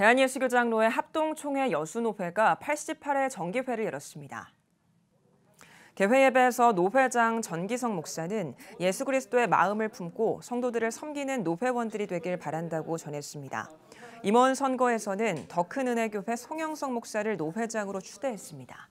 대한예술교장로의 합동총회 여수노회가 88회 정기회를 열었습니다. 개회예배에서 노회장 전기성 목사는 예수 그리스도의 마음을 품고 성도들을 섬기는 노회원들이 되길 바란다고 전했습니다. 임원 선거에서는 더 큰 은혜교회 송영성 목사를 노회장으로 추대했습니다.